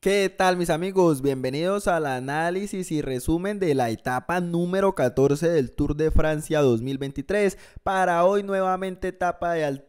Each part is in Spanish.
¿Qué tal mis amigos? Bienvenidos al análisis y resumen de la etapa número 14 del Tour de Francia 2023. Para hoy nuevamente etapa de alta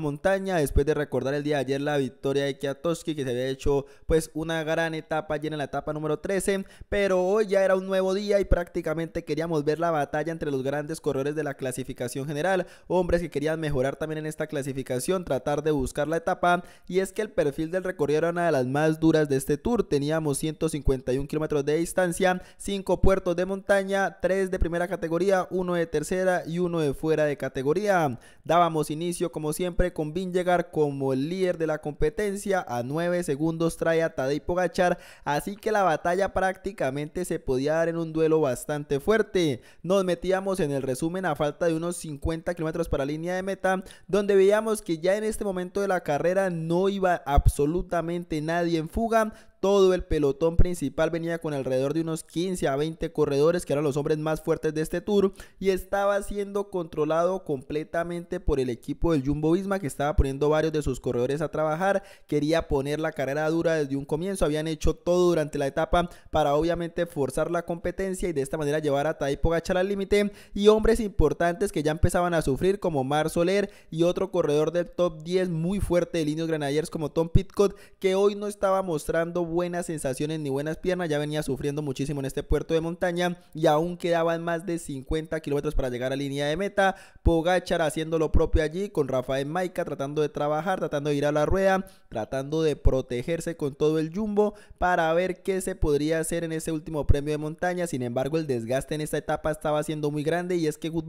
montaña después de recordar el día de ayer la victoria de Kwiatkowski que se había hecho pues una gran etapa allí en la etapa número 13, pero hoy ya era un nuevo día y prácticamente queríamos ver la batalla entre los grandes corredores de la clasificación general, hombres que querían mejorar también en esta clasificación, tratar de buscar la etapa y es que el perfil del recorrido era una de las más duras de este tour, teníamos 151 kilómetros de distancia, 5 puertos de montaña, 3 de primera categoría, uno de tercera y uno de fuera de categoría. Dábamos inicio como siempre con llegar como el líder de la competencia. A 9 segundos trae a Tadej Pogachar, así que la batalla prácticamente se podía dar en un duelo bastante fuerte. Nos metíamos en el resumen a falta de unos 50 kilómetros para línea de meta, donde veíamos que ya en este momento de la carrera no iba absolutamente nadie en fuga todo el pelotón principal venía con alrededor de unos 15 a 20 corredores que eran los hombres más fuertes de este tour y estaba siendo controlado completamente por el equipo del Jumbo Visma que estaba poniendo varios de sus corredores a trabajar, quería poner la carrera dura desde un comienzo, habían hecho todo durante la etapa para obviamente forzar la competencia y de esta manera llevar a Taipo Gachara al límite y hombres importantes que ya empezaban a sufrir como Mar Soler y otro corredor del top 10 muy fuerte de líneas grenadiers como Tom Pitcott que hoy no estaba mostrando buenas sensaciones ni buenas piernas, ya venía sufriendo muchísimo en este puerto de montaña y aún quedaban más de 50 kilómetros para llegar a línea de meta. Pogachar haciendo lo propio allí con Rafael Maica tratando de trabajar, tratando de ir a la rueda, tratando de protegerse con todo el jumbo para ver qué se podría hacer en ese último premio de montaña. Sin embargo, el desgaste en esta etapa estaba siendo muy grande y es que Good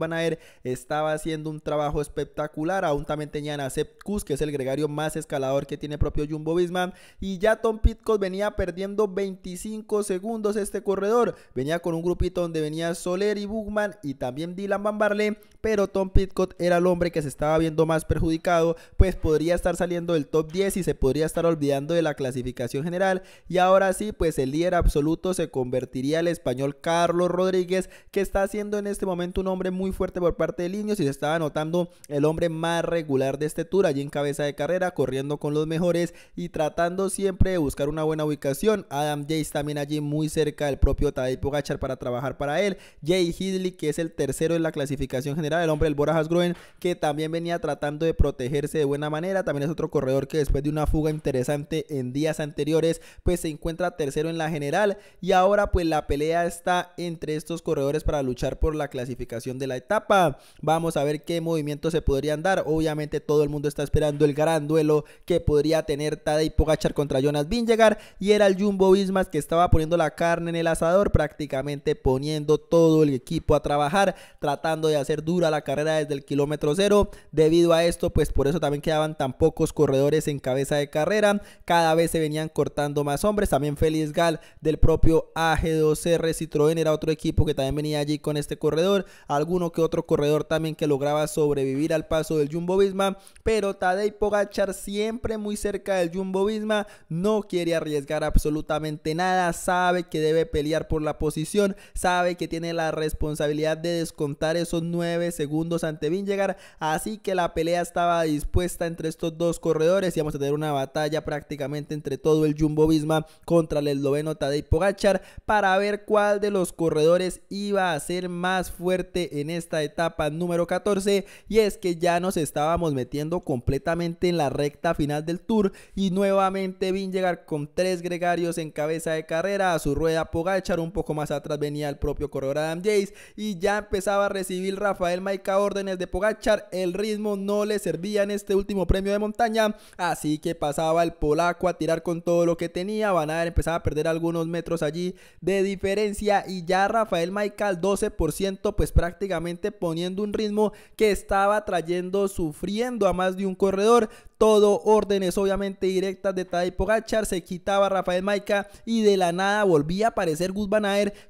estaba haciendo un trabajo espectacular. Aún también tenían a Sepp Kuss, que es el gregario más escalador que tiene propio Jumbo Visma y ya Tom Pitcock venía perdiendo 25 segundos este corredor. Venía con un grupito donde venía Soler y Bugman y también Dylan Van pero Tom Pitcott era el hombre que se estaba viendo más perjudicado, pues podría estar saliendo del top 10 y se podría estar olvidando de la clasificación general. Y ahora sí, pues el líder absoluto se convertiría al español Carlos Rodríguez, que está siendo en este momento un hombre muy fuerte por parte de niños y se estaba anotando el hombre más regular de este tour allí en cabeza de carrera, corriendo con los mejores y tratando siempre de buscar una buena ubicación. Adam Jace también allí muy cerca del propio Tadej Pogachar para trabajar para él. Jay Hidley, que es el tercero en la clasificación general, el hombre del Borajas Groen, que también venía tratando de protegerse de buena manera. También es otro corredor que después de una fuga interesante en días anteriores, pues se encuentra tercero en la general. Y ahora pues la pelea está entre estos corredores para luchar por la clasificación de la etapa. Vamos a ver qué movimientos se podrían dar. Obviamente todo el mundo está esperando el gran duelo que podría tener Tadej Pogachar contra Jonas Vingegaard y era el Jumbo Bismas que estaba poniendo la carne en el asador, prácticamente poniendo todo el equipo a trabajar, tratando de hacer dura la carrera desde el kilómetro cero. Debido a esto, pues por eso también quedaban tan pocos corredores en cabeza de carrera, cada vez se venían cortando más hombres, también Félix Gal del propio AG2R Citroën era otro equipo que también venía allí con este corredor, alguno que otro corredor también que lograba sobrevivir al paso del Jumbo Visma, pero Tadej Pogachar siempre muy cerca del Jumbo Visma, no quiere arriesgar absolutamente nada, sabe que debe pelear por la posición, sabe que tiene la responsabilidad de descontar esos 9 segundos ante llegar así que la pelea estaba dispuesta entre estos dos corredores y vamos a tener una batalla prácticamente entre todo el Jumbo Visma contra el esloveno Tadej Pogachar para ver cuál de los corredores iba a ser más fuerte en esta etapa número 14 y es que ya nos estábamos metiendo completamente en la recta final del tour y nuevamente llegar con tres Gregarios en cabeza de carrera, a su rueda Pogachar, un poco más atrás venía el propio corredor Adam Jace y ya empezaba a recibir Rafael Maica órdenes de Pogachar, el ritmo no le servía en este último premio de montaña, así que pasaba el polaco a tirar con todo lo que tenía, Van a empezaba a perder algunos metros allí de diferencia y ya Rafael Maica al 12% pues prácticamente poniendo un ritmo que estaba trayendo sufriendo a más de un corredor, todo órdenes obviamente directas de Tadej Pogachar, se quitaba Rafael Maica y de la nada volvía a aparecer Gus Van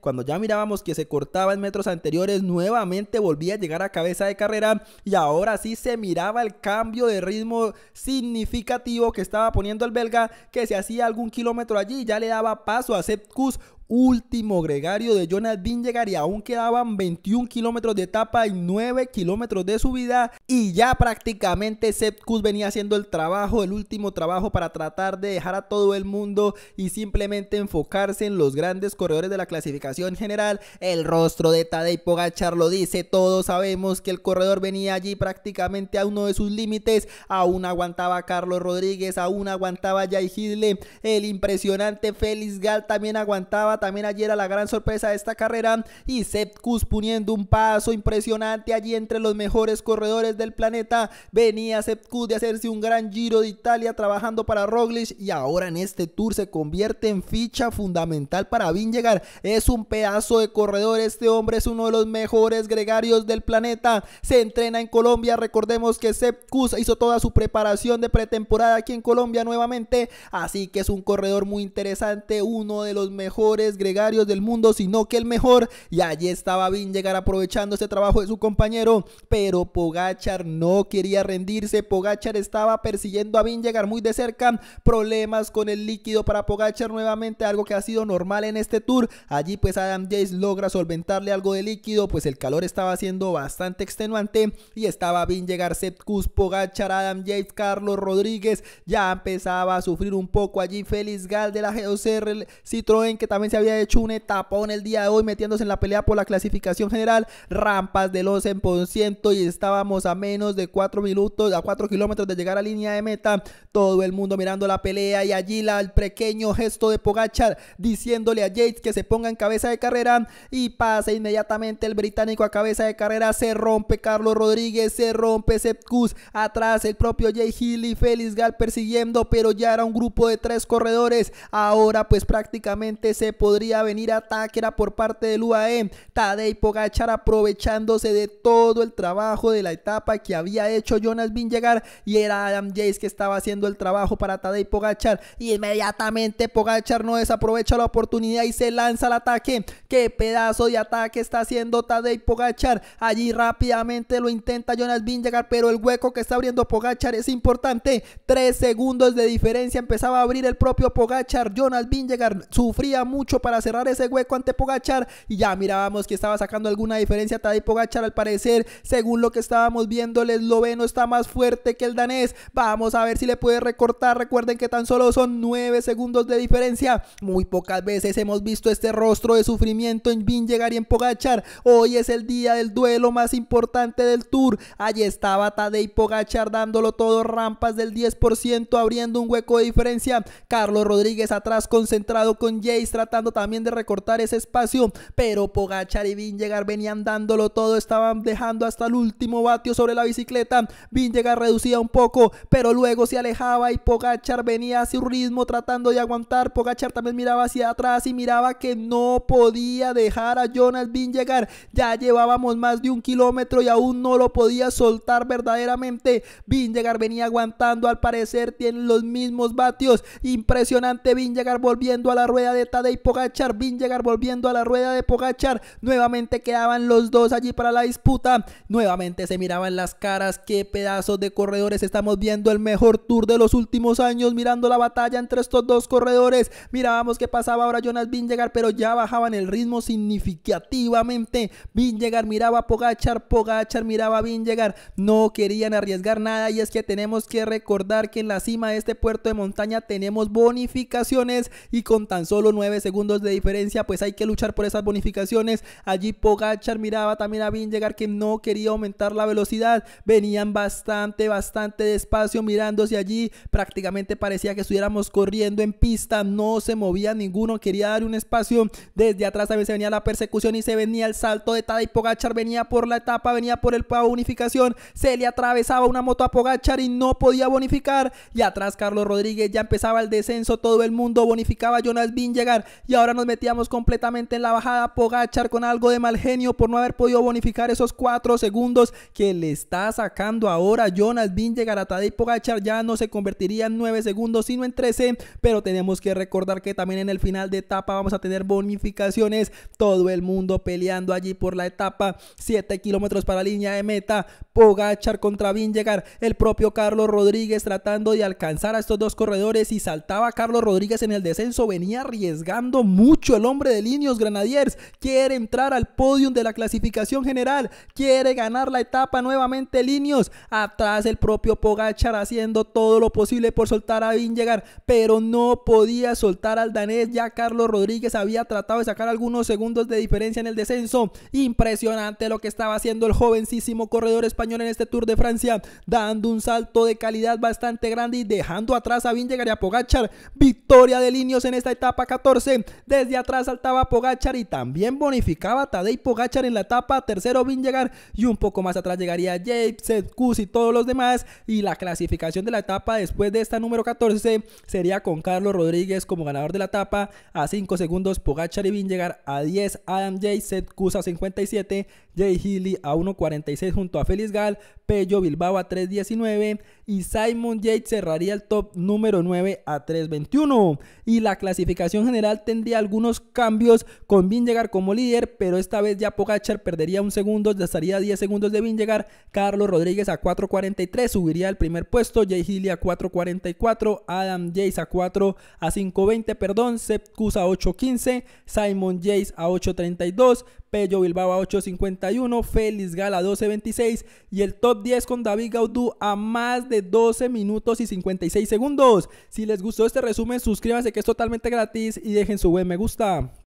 cuando ya mirábamos que se cortaba en metros anteriores, nuevamente volvía a llegar a cabeza de carrera y ahora sí se miraba el cambio de ritmo significativo que estaba poniendo el belga, que se hacía algún kilómetro allí, ya le daba paso a Sepp Kuss, último gregario de Jonathan llegar y aún quedaban 21 kilómetros de etapa y 9 kilómetros de subida y ya prácticamente Sepp venía haciendo el trabajo, el último trabajo para tratar de dejar a todo el mundo y simplemente enfocarse en los grandes corredores de la clasificación general. El rostro de Tadej Pogachar lo dice, todos sabemos que el corredor venía allí prácticamente a uno de sus límites, aún aguantaba Carlos Rodríguez, aún aguantaba Jai Hidle, el impresionante Félix Gal también aguantaba también ayer era la gran sorpresa de esta carrera y Sepp poniendo un paso impresionante allí entre los mejores corredores del planeta. Venía Sepp de hacerse un gran giro de Italia trabajando para Roglic y ahora en este tour se convierte en ficha fundamental para llegar Es un pedazo de corredor, este hombre es uno de los mejores gregarios del planeta. Se entrena en Colombia, recordemos que Sepp hizo toda su preparación de pretemporada aquí en Colombia nuevamente, así que es un corredor muy interesante, uno de los mejores gregarios del mundo, sino que el mejor. Y allí estaba Vin llegar aprovechando ese trabajo de su compañero, pero Pogachar no quería rendirse. Pogachar estaba persiguiendo a Vin llegar muy de cerca. Problemas con el líquido para Pogachar nuevamente, algo que ha sido normal en este tour. Allí pues Adam Jace logra solventarle algo de líquido, pues el calor estaba siendo bastante extenuante y estaba Vin llegar Seth Pogachar, Adam Jace, Carlos Rodríguez. Ya empezaba a sufrir un poco allí Félix Gal de la G2R, Citroën que también se había hecho un etapón el día de hoy metiéndose en la pelea por la clasificación general. Rampas del 11% y estábamos a menos de 4 minutos, a 4 kilómetros de llegar a línea de meta. Todo el mundo mirando la pelea y allí la, el pequeño gesto de Pogachar diciéndole a Yates que se ponga en cabeza de carrera y pasa inmediatamente el británico a cabeza de carrera. Se rompe Carlos Rodríguez, se rompe Sepkus atrás el propio Jay Healy, y Félix Gal persiguiendo, pero ya era un grupo de tres corredores. Ahora pues prácticamente se podría venir ataque era por parte del UAE. Tadej Pogachar aprovechándose de todo el trabajo de la etapa que había hecho Jonas Vingegaard y era Adam Jace que estaba haciendo el trabajo para Tadej Pogachar. Y inmediatamente Pogachar no desaprovecha la oportunidad y se lanza al ataque. Qué pedazo de ataque está haciendo Tadej Pogachar. Allí rápidamente lo intenta Jonas Vingegaard, pero el hueco que está abriendo Pogachar es importante. Tres segundos de diferencia empezaba a abrir el propio Pogachar. Jonas Vingegaard sufría mucho para cerrar ese hueco ante Pogachar. Y ya mirábamos que estaba sacando alguna diferencia Tadej Pogachar. Al parecer, según lo que estábamos viendo, el esloveno está más fuerte que el danés. Vamos a ver si le puede recortar. Recuerden que tan solo son 9 segundos de diferencia. Muy pocas veces hemos visto este rostro de sufrimiento en llegar y en Pogachar. Hoy es el día del duelo más importante del Tour. Allí estaba Tadej Pogachar dándolo todo, rampas del 10%, abriendo un hueco de diferencia. Carlos Rodríguez atrás concentrado con Jace tratando también de recortar ese espacio, pero Pogachar y llegar venían dándolo todo, estaban dejando hasta el último vatio sobre la bicicleta. Vingegaard reducía un poco, pero luego se alejaba y Pogachar venía a su ritmo tratando de aguantar. Pogachar también miraba hacia atrás y miraba que no podía dejar a Jonas llegar. Ya llevábamos más de un kilómetro y aún no lo podía soltar verdaderamente. llegar venía aguantando, al parecer tienen los mismos vatios. Impresionante llegar volviendo a la rueda de Tadej Pogachar, llegar volviendo a la rueda de Pogachar, nuevamente quedaban los dos allí para la disputa, nuevamente se miraban las caras, qué pedazos de corredores, estamos viendo el mejor tour de los últimos años, mirando la batalla entre estos dos corredores, mirábamos qué pasaba ahora Jonas llegar, pero ya bajaban el ritmo significativamente, llegar miraba a Pogachar, Pogachar miraba a llegar. no querían arriesgar nada y es que tenemos que recordar que en la cima de este puerto de montaña tenemos bonificaciones y con tan solo 9 segundos de diferencia, pues hay que luchar por esas bonificaciones. Allí Pogachar miraba también a llegar que no quería aumentar la velocidad. Venían bastante, bastante despacio mirándose allí. Prácticamente parecía que estuviéramos corriendo en pista. No se movía ninguno. Quería dar un espacio. Desde atrás también se venía la persecución y se venía el salto de y Pogachar. Venía por la etapa, venía por el pago bonificación. Se le atravesaba una moto a Pogachar y no podía bonificar. Y atrás Carlos Rodríguez ya empezaba el descenso. Todo el mundo bonificaba a Jonas llegar y ahora nos metíamos completamente en la bajada Pogachar con algo de mal genio por no haber podido bonificar esos 4 segundos que le está sacando ahora Jonas Vingegaard a y Pogachar ya no se convertiría en 9 segundos sino en 13 pero tenemos que recordar que también en el final de etapa vamos a tener bonificaciones todo el mundo peleando allí por la etapa 7 kilómetros para línea de meta Pogachar contra Vingegaard el propio Carlos Rodríguez tratando de alcanzar a estos dos corredores y saltaba Carlos Rodríguez en el descenso venía arriesgando mucho el hombre de Linios Granadiers. Quiere entrar al podio de la clasificación general. Quiere ganar la etapa nuevamente Linios. Atrás el propio Pogachar haciendo todo lo posible por soltar a llegar pero no podía soltar al danés. Ya Carlos Rodríguez había tratado de sacar algunos segundos de diferencia en el descenso. Impresionante lo que estaba haciendo el jovencísimo corredor español en este Tour de Francia, dando un salto de calidad bastante grande y dejando atrás a Vingegaard y a Pogachar. Victoria de Linios en esta etapa 14. Desde atrás saltaba Pogachar y también bonificaba a Tadej Pogachar en la etapa. Tercero llegar y un poco más atrás llegaría Seth Kus y todos los demás. Y la clasificación de la etapa después de esta número 14 sería con Carlos Rodríguez como ganador de la etapa. A 5 segundos Pogachar y llegar A 10 Adam Jay, Seth Kus a 57. Jay Healy a 1.46 junto a Félix Gal. Pello Bilbao a 3.19. Y Simon Yates cerraría el top número 9 a 3.21. Y la clasificación general tendría de algunos cambios con Llegar como líder, pero esta vez ya Pogacar perdería un segundo, ya estaría 10 segundos de Llegar, Carlos Rodríguez a 4.43 subiría al primer puesto, Jay Healy a 4.44, Adam Jace a 4 a 5.20, perdón, Sepp Kuss a 8.15, Simon Jace a 8.32, Pello Bilbao a 8.51, Félix Gala a 12.26 y el top 10 con David Gaudú a más de 12 minutos y 56 segundos. Si les gustó este resumen, suscríbanse que es totalmente gratis y dejen su web me gusta.